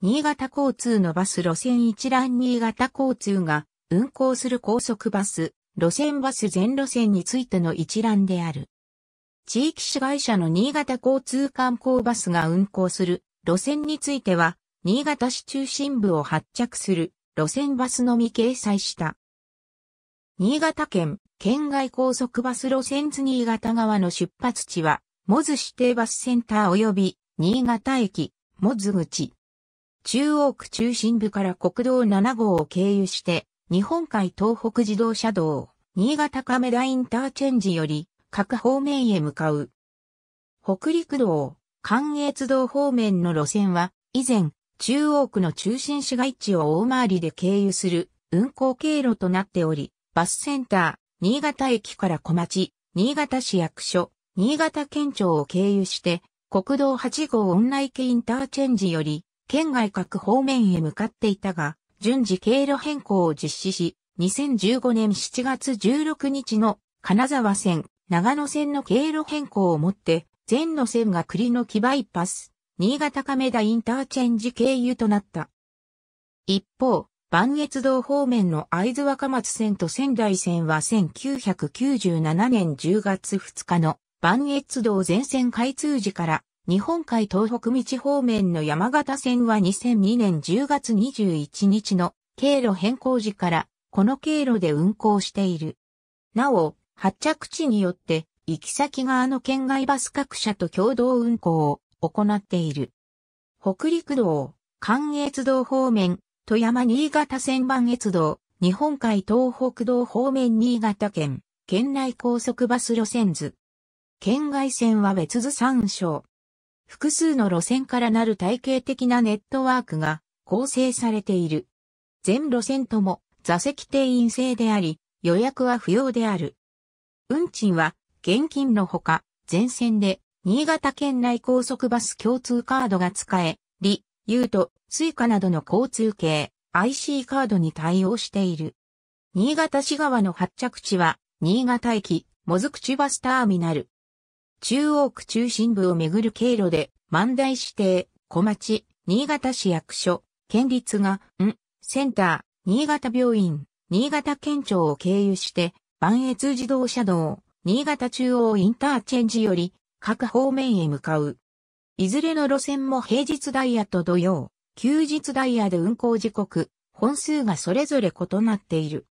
新潟交通のバス路線一覧新潟交通が運行する高速バス、路線バス全路線についての一覧である。地域市会社の新潟交通観光バスが運行する路線については、新潟市中心部を発着する路線バスのみ掲載した。新潟県県外高速バス路線図新潟側の出発地は、モズ指定バスセンター及び新潟駅、モズ口。中央区中心部から国道7号を経由して、日本海東北自動車道、新潟亀田インターチェンジより、各方面へ向かう。北陸道、関越道方面の路線は、以前、中央区の中心市街地を大回りで経由する運行経路となっており、バスセンター、新潟駅から小町、新潟市役所、新潟県庁を経由して、国道8号オンライケインターチェンジより、県外各方面へ向かっていたが、順次経路変更を実施し、2015年7月16日の金沢線、長野線の経路変更をもって、全路線が栗の木バイパス、新潟亀田インターチェンジ経由となった。一方、万越道方面の会津若松線と仙台線は1997年10月2日の万越道全線開通時から日本海東北道方面の山形線は2002年10月21日の経路変更時から、この経路で運行している。なお、発着地によって、行き先側の県外バス各社と共同運行を行っている。北陸道、関越道方面、富山新潟線磐越道、日本海東北道方面新潟県、県内高速バス路線図。県外線は別図参照。複数の路線からなる体系的なネットワークが構成されている。全路線とも座席定員制であり、予約は不要である。運賃は現金のほか、全線で新潟県内高速バス共通カードが使え、リ、ユート、スイカなどの交通系 IC カードに対応している。新潟市側の発着地は、新潟駅、もずくちバスターミナル。中央区中心部をめぐる経路で、万代指定、小町、新潟市役所、県立が、ん、センター、新潟病院、新潟県庁を経由して、万越自動車道、新潟中央インターチェンジより、各方面へ向かう。いずれの路線も平日ダイヤと土曜、休日ダイヤで運行時刻、本数がそれぞれ異なっている。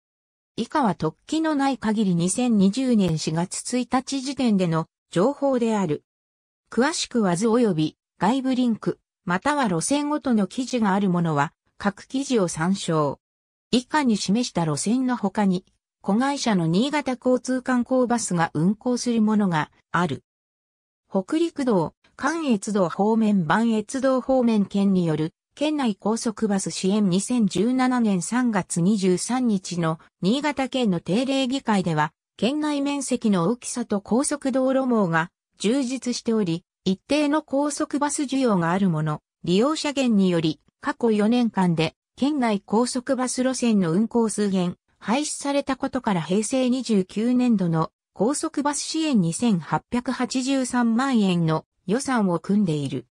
以下は突起のない限り2020年4月1日時点での情報である。詳しくは図及び外部リンク、または路線ごとの記事があるものは、各記事を参照。以下に示した路線の他に、子会社の新潟交通観光バスが運行するものがある。北陸道、関越道方面、磐越道方面県による県内高速バス支援2017年3月23日の新潟県の定例議会では県内面積の大きさと高速道路網が充実しており、一定の高速バス需要があるもの、利用者減により、過去4年間で、県内高速バス路線の運行数減、廃止されたことから平成29年度の高速バス支援2883万円の予算を組んでいる。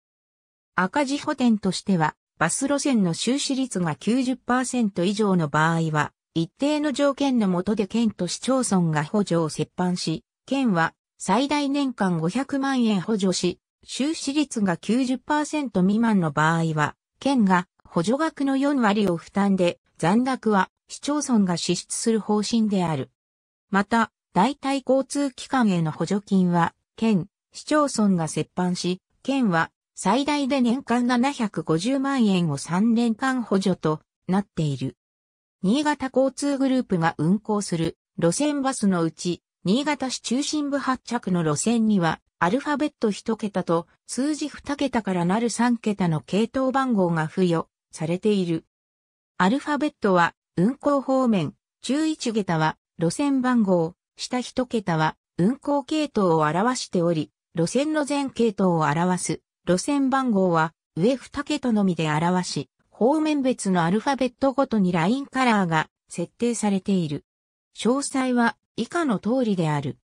赤字補填としては、バス路線の収支率が90%以上の場合は、一定の条件の下で県と市町村が補助を折半し、県は最大年間500万円補助し、収支率が90%未満の場合は、県が補助額の4割を負担で、残額は市町村が支出する方針である。また、代替交通機関への補助金は、県、市町村が折半し、県は最大で年間750万円を3年間補助となっている。新潟交通グループが運行する路線バスのうち、新潟市中心部発着の路線には、アルファベット1桁と数字2桁からなる3桁の系統番号が付与されている。アルファベットは運行方面、中1桁は路線番号、下1桁は運行系統を表しており、路線の全系統を表す路線番号は上2桁のみで表し、方面別のアルファベットごとにラインカラーが設定されている。詳細は以下の通りである。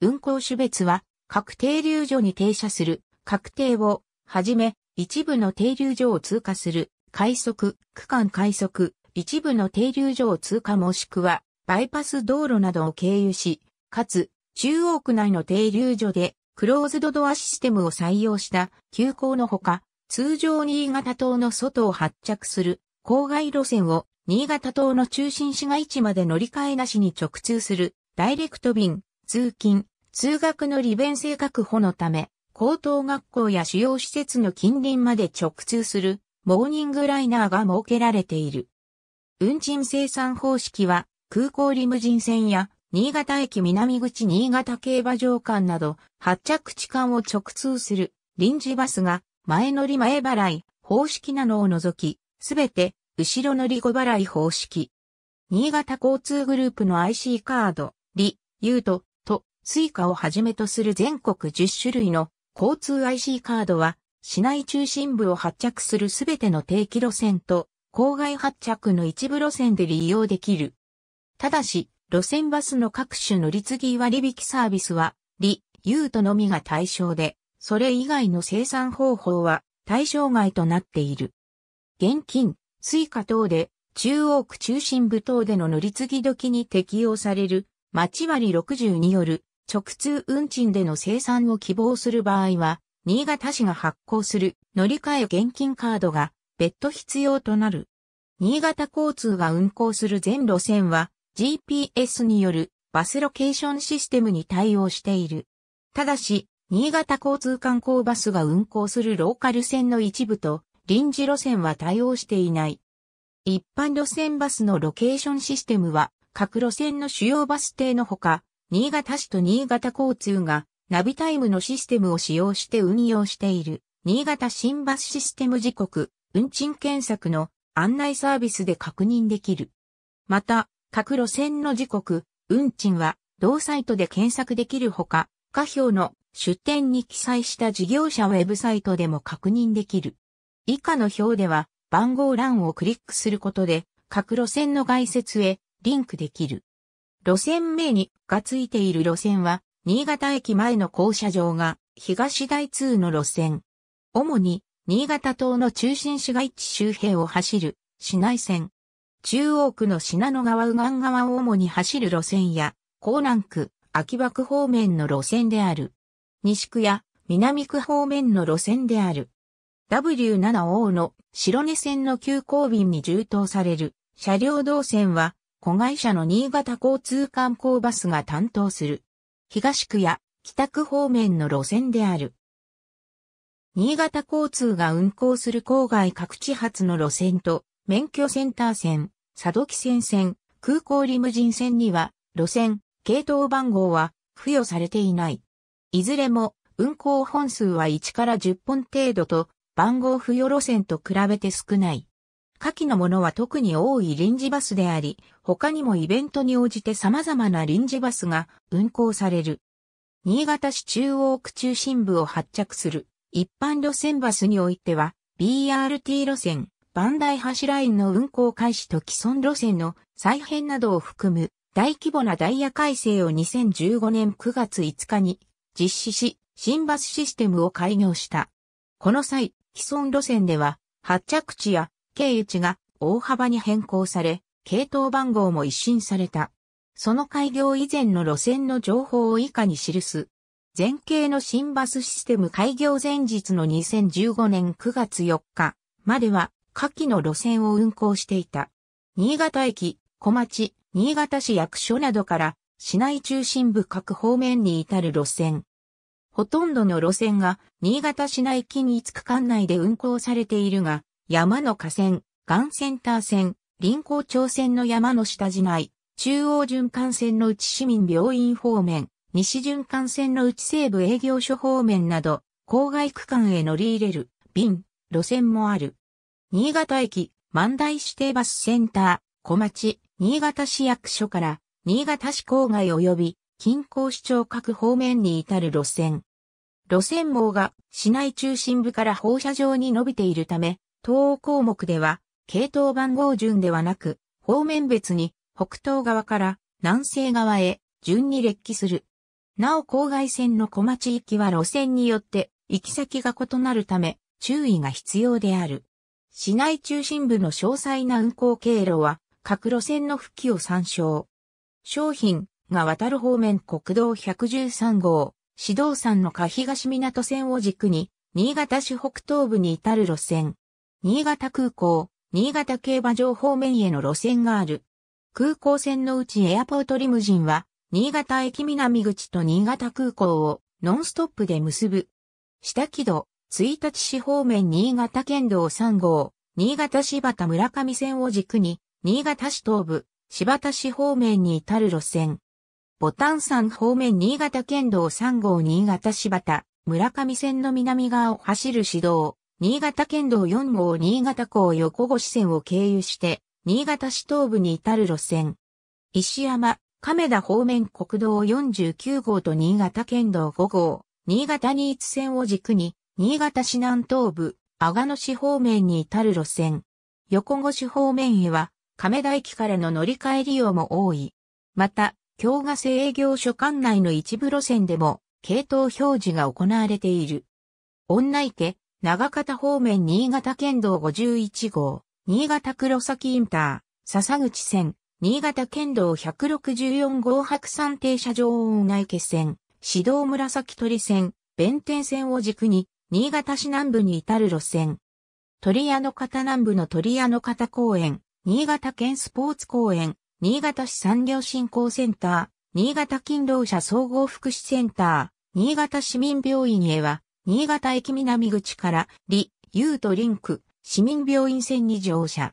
運行種別は各停留所に停車する確定をはじめ一部の停留所を通過する快速、区間快速、一部の停留所を通過もしくはバイパス道路などを経由し、かつ中央区内の停留所でクローズドドアシステムを採用した急行のほか通常新潟島の外を発着する郊外路線を新潟島の中心市街地まで乗り換えなしに直通するダイレクト便、通勤、通学の利便性確保のため、高等学校や主要施設の近隣まで直通するモーニングライナーが設けられている。運賃生産方式は空港リムジン線や新潟駅南口新潟競馬場間など発着地間を直通する臨時バスが前乗り前払い方式なのを除き、すべて後ろ乗り後払い方式。新潟交通グループの IC カード、リ、ユート、と、スイカをはじめとする全国10種類の交通 IC カードは、市内中心部を発着するすべての定期路線と、郊外発着の一部路線で利用できる。ただし、路線バスの各種乗り継ぎ割引サービスは、リ、ユートのみが対象で、それ以外の生産方法は対象外となっている。現金、スイカ等で中央区中心部等での乗り継ぎ時に適用される町割60による直通運賃での生産を希望する場合は、新潟市が発行する乗り換え現金カードが別途必要となる。新潟交通が運行する全路線は GPS によるバスロケーションシステムに対応している。ただし、新潟交通観光バスが運行するローカル線の一部と、臨時路線は対応していない。一般路線バスのロケーションシステムは、各路線の主要バス停のほか、新潟市と新潟交通が、ナビタイムのシステムを使用して運用している、新潟新バスシステム時刻、運賃検索の案内サービスで確認できる。また、各路線の時刻、運賃は、同サイトで検索できるほか、下表の出店に記載した事業者ウェブサイトでも確認できる。以下の表では番号欄をクリックすることで各路線の概説へリンクできる。路線名にがついている路線は新潟駅前の降車場が東大通の路線。主に新潟島の中心市街地周辺を走る市内線。中央区の信濃川右岸側を主に走る路線や、江南区、秋葉区方面の路線である。西区や南区方面の路線である。W7O の白根線の急行便に充当される車両動線は子会社の新潟交通観光バスが担当する。東区や北区方面の路線である。新潟交通が運行する郊外各地発の路線と免許センター線、佐渡汽船線、空港リムジン線には路線、系統番号は付与されていない。いずれも運行本数は1から10本程度と番号付与路線と比べて少ない。下記のものは特に多い臨時バスであり、他にもイベントに応じて様々な臨時バスが運行される。新潟市中央区中心部を発着する一般路線バスにおいては、BRT 路線、万代橋ラインの運行開始と既存路線の再編などを含む大規模なダイヤ改正を2015年9月5日に実施し、新バスシステムを開業した。この際、既存路線では、発着地や経由地が大幅に変更され、系統番号も一新された。その開業以前の路線の情報を以下に記す。前景の新バスシステム開業前日の2015年9月4日までは下記の路線を運行していた。新潟駅、小町、新潟市役所などから市内中心部各方面に至る路線。ほとんどの路線が新潟市内均一区間内で運行されているが、山の河川、岩センター線、臨港町線の山の下地内、中央循環線の内市民病院方面、西循環線の内西部営業所方面など、郊外区間へ乗り入れる、便、路線もある。新潟駅、万代指定バスセンター、小町、新潟市役所から新潟市郊外及び近郊市長各方面に至る路線。路線網が市内中心部から放射状に伸びているため、東欧項目では、系統番号順ではなく、方面別に北東側から南西側へ順に列記する。なお郊外線の小町行きは路線によって行き先が異なるため注意が必要である。市内中心部の詳細な運行経路は各路線の付記を参照。商品が渡る方面国道113号、指導山の下東港線を軸に、新潟市北東部に至る路線。新潟空港、新潟競馬場方面への路線がある。空港線のうちエアポートリムジンは、新潟駅南口と新潟空港をノンストップで結ぶ。下木戸、1日市方面新潟県道3号、新潟柴田村上線を軸に、新潟市東部、柴田市方面に至る路線。ボタン山方面新潟県道3号新潟柴田、村上線の南側を走る市道、新潟県道4号新潟港横越線を経由して、新潟市東部に至る路線。石山、亀田方面国道49号と新潟県道5号、新潟新津線を軸に、新潟市南東部、阿賀野市方面に至る路線。横越方面へは、亀田駅からの乗り換え利用も多い。また、京ヶ瀬営業所管内の一部路線でも、系統表示が行われている。女池、長方方面新潟県道51号、新潟黒崎インター、笹口線、新潟県道164号白山停車場女池線、指導紫鳥線、弁天線を軸に、新潟市南部に至る路線。鳥屋の方南部の鳥屋の方公園、新潟県スポーツ公園、新潟市産業振興センター、新潟勤労者総合福祉センター、新潟市民病院へは、新潟駅南口から、リ、ユートリンク、市民病院線に乗車。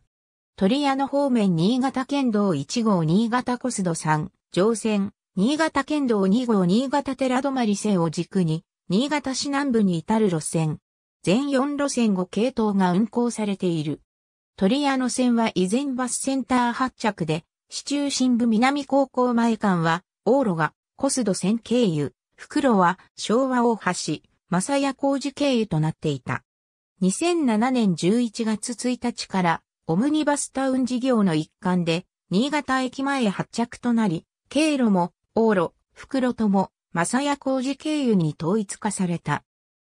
鳥屋の方面新潟県道1号新潟コスド3、乗船、新潟県道2号新潟寺泊線を軸に、新潟市南部に至る路線。全4路線5系統が運行されている。鳥屋ノ線は依然バスセンター発着で、市中心部南高校前間は、往路が、コスド線経由、袋は、昭和大橋、正谷工事経由となっていた。2007年11月1日から、オムニバスタウン事業の一環で、新潟駅前発着となり、経路も、往路、袋とも、正谷工事経由に統一化された。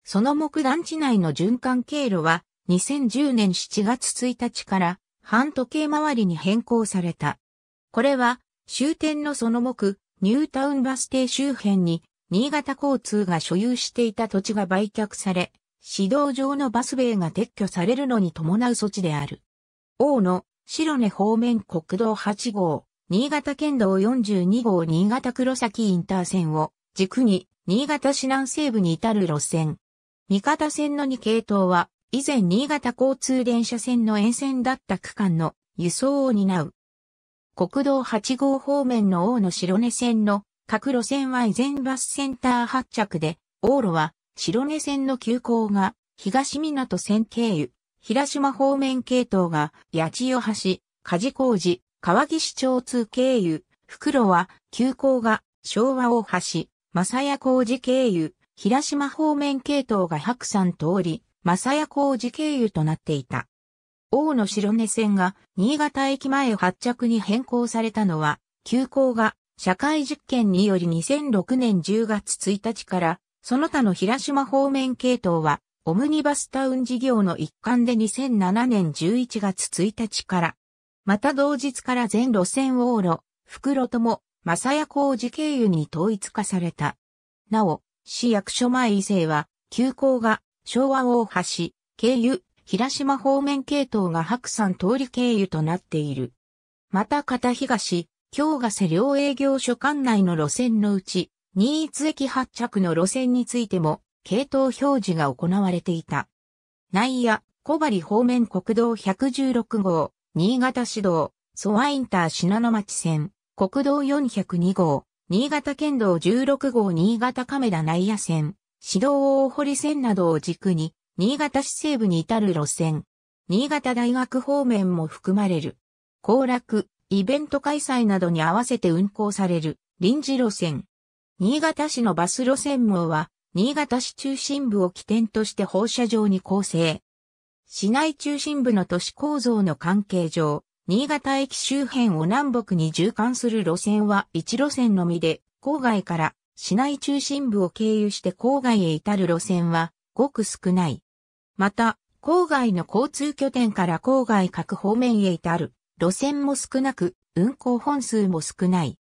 その木団地内の循環経路は、2010年7月1日から半時計回りに変更された。これは終点のその目、ニュータウンバス停周辺に新潟交通が所有していた土地が売却され、指導上のバス塀が撤去されるのに伴う措置である。王の白根方面国道8号、新潟県道42号新潟黒崎インター線を軸に新潟市南西部に至る路線。三方線の2系統は以前新潟交通電車線の沿線だった区間の輸送を担う。国道8号方面の大野白根線の各路線は以前バスセンター発着で、往路は白根線の急行が東港線経由、平島方面系統が八千代橋、梶工事、川岸町通経由、袋は急行が昭和大橋、正谷工事経由、平島方面系統が白山通り、正谷工事経由となっていた。大野白根線が新潟駅前発着に変更されたのは、急行が社会実験により2006年10月1日から、その他の平島方面系統は、オムニバスタウン事業の一環で2007年11月1日から、また同日から全路線往路、袋とも、正谷工事経由に統一化された。なお、市役所前以性は、急行が昭和大橋、経由、平島方面系統が白山通り経由となっている。また片東、京ヶ瀬両営業所管内の路線のうち、新津駅発着の路線についても、系統表示が行われていた。内野、小針方面国道116号、新潟市道、蘇我インター品野町線、国道402号、新潟県道16号新潟亀田内野線、市道大堀線などを軸に、新潟市西部に至る路線、新潟大学方面も含まれる。行楽、イベント開催などに合わせて運行される臨時路線。新潟市のバス路線網は、新潟市中心部を起点として放射状に構成。市内中心部の都市構造の関係上、新潟駅周辺を南北に縦貫する路線は1路線のみで、郊外から市内中心部を経由して郊外へ至る路線はごく少ない。また、郊外の交通拠点から郊外各方面へ至る路線も少なく、運行本数も少ない。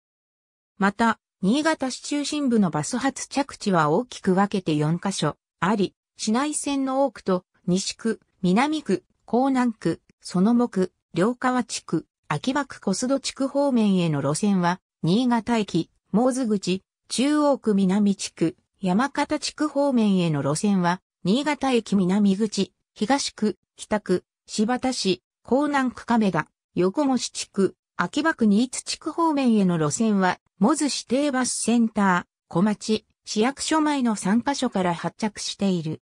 また、新潟市中心部のバス発着地は大きく分けて4カ所あり、市内線の多くと西区、南区、江南区、その木、両川地区、秋葉区小須戸地区方面への路線は、新潟駅、毛津口、中央区南地区、山形地区方面への路線は、新潟駅南口、東区、北区、柴田市、江南区亀田、横越地区、秋葉区新津地区方面への路線は、モズ指定バスセンター、小町、市役所前の3カ所から発着している。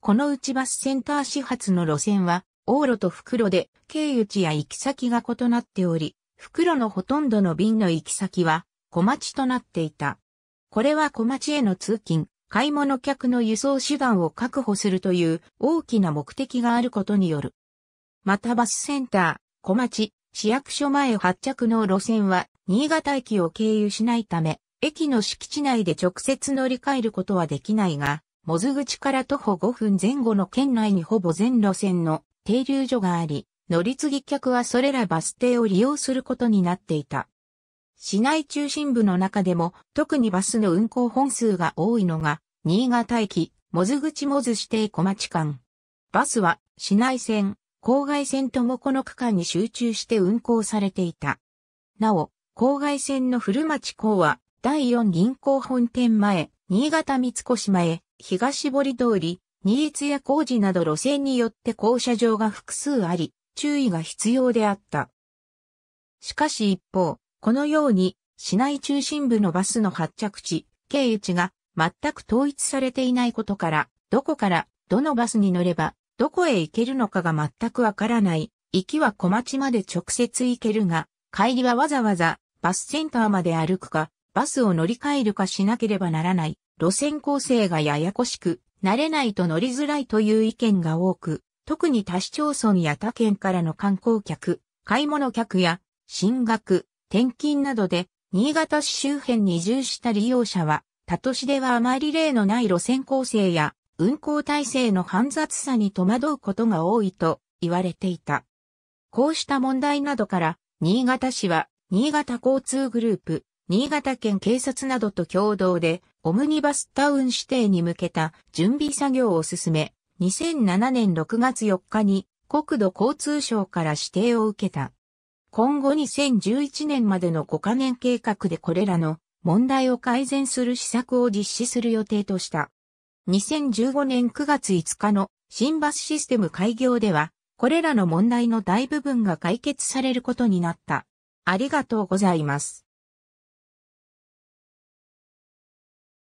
このうちバスセンター始発の路線は、往路と袋で経由地や行き先が異なっており、袋のほとんどの便の行き先は小町となっていた。これは小町への通勤、買い物客の輸送手段を確保するという大きな目的があることによる。またバスセンター、小町、市役所前発着の路線は新潟駅を経由しないため、駅の敷地内で直接乗り換えることはできないが、モズ口から徒歩5分前後の県内にほぼ全路線の停留所があり、乗り継ぎ客はそれらバス停を利用することになっていた。市内中心部の中でも、特にバスの運行本数が多いのが、新潟駅、もず口もず指定小町間。バスは、市内線、郊外線ともこの区間に集中して運行されていた。なお、郊外線の古町港は、第4銀行本店前、新潟三越前、東堀通り、新津や工事など路線によって降車場が複数あり、注意が必要であった。しかし一方、このように、市内中心部のバスの発着地、経地が全く統一されていないことから、どこからどのバスに乗れば、どこへ行けるのかが全くわからない。行きは小町まで直接行けるが、帰りはわざわざバスセンターまで歩くか、バスを乗り換えるかしなければならない。路線構成がややこしく、慣れないと乗りづらいという意見が多く、特に他市町村や他県からの観光客、買い物客や、進学、転勤などで、新潟市周辺に移住した利用者は、他都市ではあまり例のない路線構成や、運行体制の煩雑さに戸惑うことが多いと言われていた。こうした問題などから、新潟市は、新潟交通グループ、新潟県警察などと共同で、オムニバスタウン指定に向けた準備作業を進め、2007年6月4日に国土交通省から指定を受けた。今後2011年までの5カ年計画でこれらの問題を改善する施策を実施する予定とした。2015年9月5日の新バスシステム開業では、これらの問題の大部分が解決されることになった。ありがとうございます。